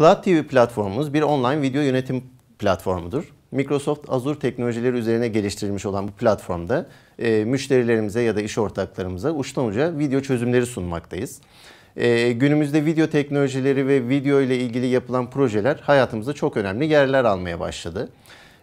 Cloud TV platformumuz bir online video yönetim platformudur. Microsoft Azure teknolojileri üzerine geliştirilmiş olan bu platformda e, müşterilerimize ya da iş ortaklarımıza uçtan uca video çözümleri sunmaktayız. E, günümüzde video teknolojileri ve video ile ilgili yapılan projeler hayatımızda çok önemli yerler almaya başladı.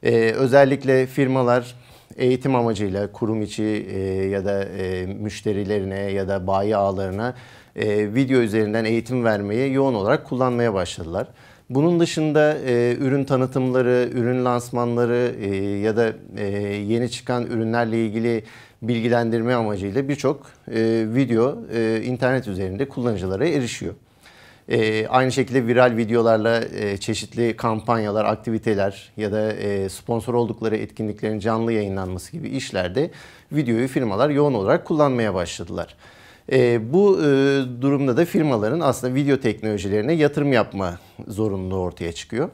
E, özellikle firmalar eğitim amacıyla kurum içi e, ya da e, müşterilerine ya da bayi ağlarına e, video üzerinden eğitim vermeyi yoğun olarak kullanmaya başladılar. Bunun dışında e, ürün tanıtımları, ürün lansmanları e, ya da e, yeni çıkan ürünlerle ilgili bilgilendirme amacıyla birçok e, video e, internet üzerinde kullanıcılara erişiyor. E, aynı şekilde viral videolarla e, çeşitli kampanyalar, aktiviteler ya da e, sponsor oldukları etkinliklerin canlı yayınlanması gibi işlerde videoyu firmalar yoğun olarak kullanmaya başladılar. E, bu e, durumda da firmaların aslında video teknolojilerine yatırım yapma zorunluluğu ortaya çıkıyor.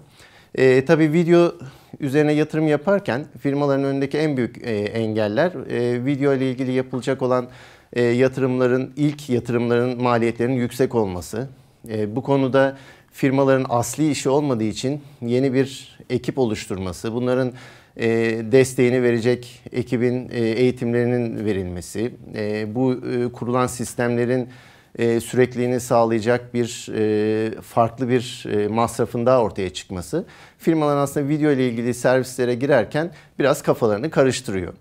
E, tabii video üzerine yatırım yaparken firmaların önündeki en büyük e, engeller e, video ile ilgili yapılacak olan e, yatırımların ilk yatırımların maliyetlerinin yüksek olması, e, bu konuda firmaların asli işi olmadığı için yeni bir ekip oluşturması, bunların e, desteğini verecek ekibin e, eğitimlerinin verilmesi, e, bu e, kurulan sistemlerin e, sürekliliğini sağlayacak bir e, farklı bir e, masrafın daha ortaya çıkması firmaların aslında video ile ilgili servislere girerken biraz kafalarını karıştırıyor.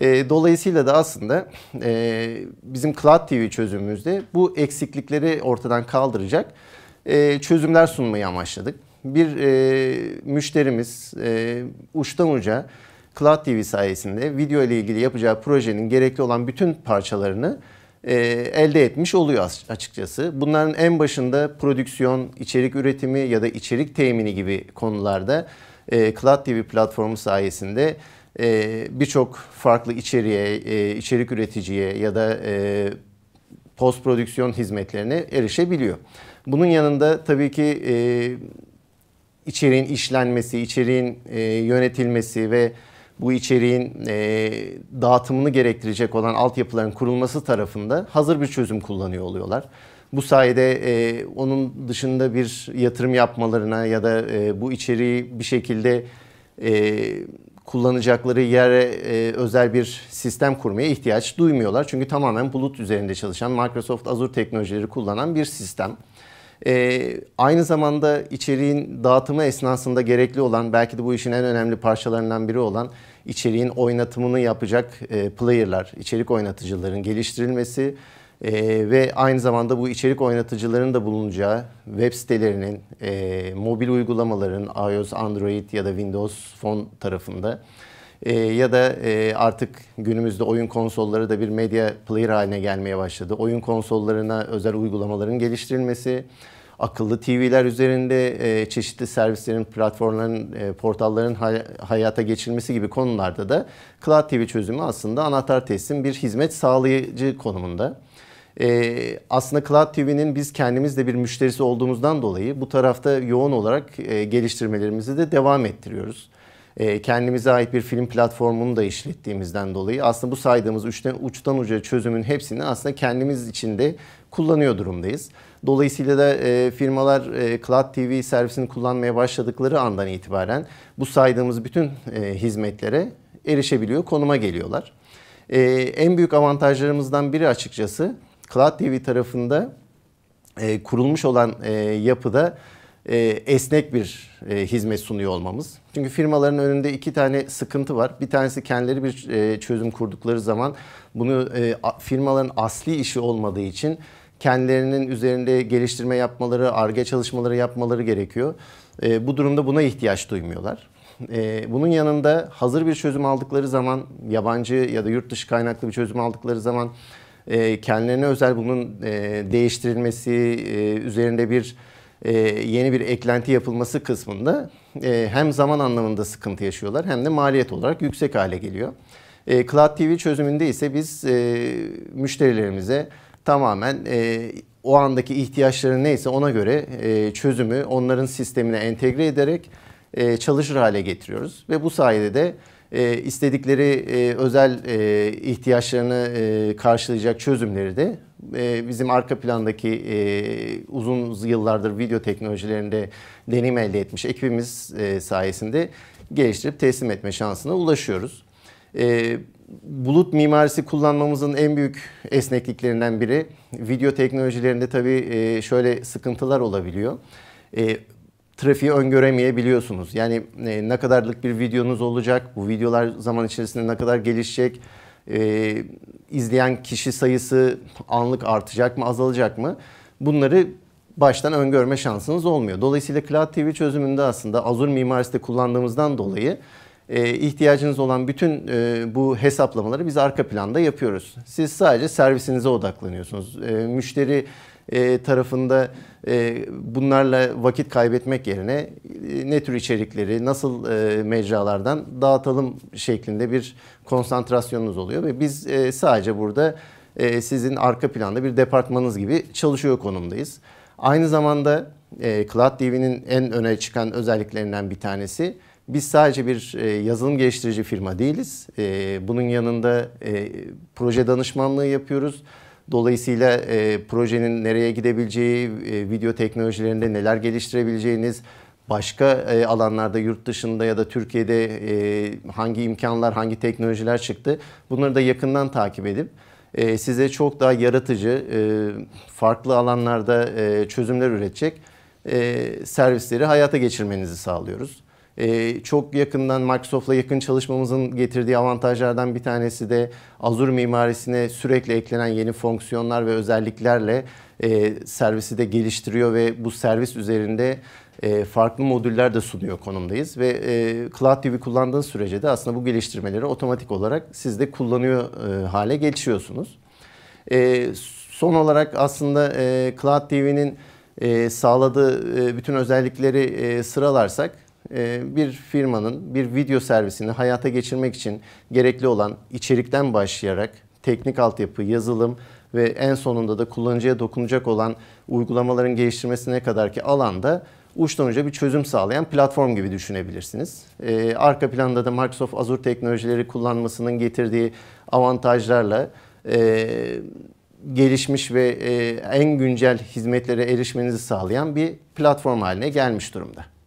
E, dolayısıyla da aslında e, bizim Cloud TV çözümümüzde bu eksiklikleri ortadan kaldıracak e, çözümler sunmayı amaçladık. Bir e, müşterimiz e, uçtan uca Cloud TV sayesinde video ile ilgili yapacağı projenin gerekli olan bütün parçalarını e, elde etmiş oluyor açıkçası. Bunların en başında prodüksiyon, içerik üretimi ya da içerik temini gibi konularda e, Cloud TV platformu sayesinde ee, birçok farklı içeriğe, e, içerik üreticiye ya da e, post prodüksiyon hizmetlerine erişebiliyor. Bunun yanında tabii ki e, içeriğin işlenmesi, içeriğin yönetilmesi ve bu içeriğin e, dağıtımını gerektirecek olan altyapıların kurulması tarafında hazır bir çözüm kullanıyor oluyorlar. Bu sayede e, onun dışında bir yatırım yapmalarına ya da e, bu içeriği bir şekilde e, kullanacakları yere e, özel bir sistem kurmaya ihtiyaç duymuyorlar. Çünkü tamamen bulut üzerinde çalışan Microsoft Azure teknolojileri kullanan bir sistem. E, aynı zamanda içeriğin dağıtımı esnasında gerekli olan belki de bu işin en önemli parçalarından biri olan içeriğin oynatımını yapacak e, player'lar, içerik oynatıcıların geliştirilmesi e, ve aynı zamanda bu içerik oynatıcıların da bulunacağı web sitelerinin, e, mobil uygulamaların iOS, Android ya da Windows Phone tarafında e, ya da e, artık günümüzde oyun konsolları da bir medya player haline gelmeye başladı. Oyun konsollarına özel uygulamaların geliştirilmesi, akıllı TV'ler üzerinde e, çeşitli servislerin, platformların, e, portalların hay- hayata geçirilmesi gibi konularda da Cloud TV çözümü aslında anahtar teslim bir hizmet sağlayıcı konumunda. Ee, aslında Cloud TV'nin biz kendimiz de bir müşterisi olduğumuzdan dolayı bu tarafta yoğun olarak e, geliştirmelerimizi de devam ettiriyoruz. Ee, kendimize ait bir film platformunu da işlettiğimizden dolayı aslında bu saydığımız üçten uçtan uca çözümün hepsini aslında kendimiz içinde kullanıyor durumdayız. Dolayısıyla da e, firmalar e, Cloud TV servisini kullanmaya başladıkları andan itibaren bu saydığımız bütün e, hizmetlere erişebiliyor, konuma geliyorlar. Ee, en büyük avantajlarımızdan biri açıkçası Cloud TV tarafında e, kurulmuş olan e, yapıda e, esnek bir e, hizmet sunuyor olmamız. Çünkü firmaların önünde iki tane sıkıntı var. Bir tanesi kendileri bir e, çözüm kurdukları zaman bunu e, firmaların asli işi olmadığı için kendilerinin üzerinde geliştirme yapmaları, arge çalışmaları yapmaları gerekiyor. E, bu durumda buna ihtiyaç duymuyorlar. E, bunun yanında hazır bir çözüm aldıkları zaman, yabancı ya da yurt dışı kaynaklı bir çözüm aldıkları zaman e, kendilerine özel bunun e, değiştirilmesi, e, üzerinde bir e, yeni bir eklenti yapılması kısmında e, hem zaman anlamında sıkıntı yaşıyorlar hem de maliyet olarak yüksek hale geliyor. E, Cloud TV çözümünde ise biz e, müşterilerimize tamamen e, o andaki ihtiyaçları neyse ona göre e, çözümü onların sistemine entegre ederek e, çalışır hale getiriyoruz. Ve bu sayede de e, istedikleri e, özel e, ihtiyaçlarını e, karşılayacak çözümleri de e, bizim arka plandaki e, uzun yıllardır video teknolojilerinde deneyim elde etmiş ekibimiz e, sayesinde geliştirip teslim etme şansına ulaşıyoruz. E, bulut mimarisi kullanmamızın en büyük esnekliklerinden biri video teknolojilerinde tabii e, şöyle sıkıntılar olabiliyor. E, trafiği öngöremeyebiliyorsunuz. Yani e, ne kadarlık bir videonuz olacak, bu videolar zaman içerisinde ne kadar gelişecek, e, izleyen kişi sayısı anlık artacak mı, azalacak mı? Bunları baştan öngörme şansınız olmuyor. Dolayısıyla Cloud TV çözümünde aslında Azure mimarisinde kullandığımızdan dolayı e, ihtiyacınız olan bütün e, bu hesaplamaları biz arka planda yapıyoruz. Siz sadece servisinize odaklanıyorsunuz. E, müşteri e, tarafında e, bunlarla vakit kaybetmek yerine e, ne tür içerikleri nasıl e, mecralardan dağıtalım şeklinde bir konsantrasyonunuz oluyor ve biz sadece burada sizin arka planda bir departmanınız gibi çalışıyor konumdayız. Aynı zamanda Cloud TV'nin en öne çıkan özelliklerinden bir tanesi biz sadece bir yazılım geliştirici firma değiliz. bunun yanında proje danışmanlığı yapıyoruz. Dolayısıyla e, projenin nereye gidebileceği, e, video teknolojilerinde neler geliştirebileceğiniz, başka e, alanlarda yurt dışında ya da Türkiye'de e, hangi imkanlar, hangi teknolojiler çıktı bunları da yakından takip edip e, size çok daha yaratıcı, e, farklı alanlarda e, çözümler üretecek e, servisleri hayata geçirmenizi sağlıyoruz. Ee, çok yakından Microsoft'la yakın çalışmamızın getirdiği avantajlardan bir tanesi de Azure mimarisine sürekli eklenen yeni fonksiyonlar ve özelliklerle e, servisi de geliştiriyor ve bu servis üzerinde e, farklı modüller de sunuyor konumdayız ve e, Cloud TV kullandığınız sürece de aslında bu geliştirmeleri otomatik olarak siz de kullanıyor e, hale geçiyorsunuz. son olarak aslında Cloud TV'nin sağladığı bütün özellikleri sıralarsak ee, bir firmanın bir video servisini hayata geçirmek için gerekli olan içerikten başlayarak teknik altyapı, yazılım ve en sonunda da kullanıcıya dokunacak olan uygulamaların geliştirmesine kadar ki alanda uçtan uca bir çözüm sağlayan platform gibi düşünebilirsiniz. Ee, arka planda da Microsoft Azure teknolojileri kullanmasının getirdiği avantajlarla e, gelişmiş ve e, en güncel hizmetlere erişmenizi sağlayan bir platform haline gelmiş durumda.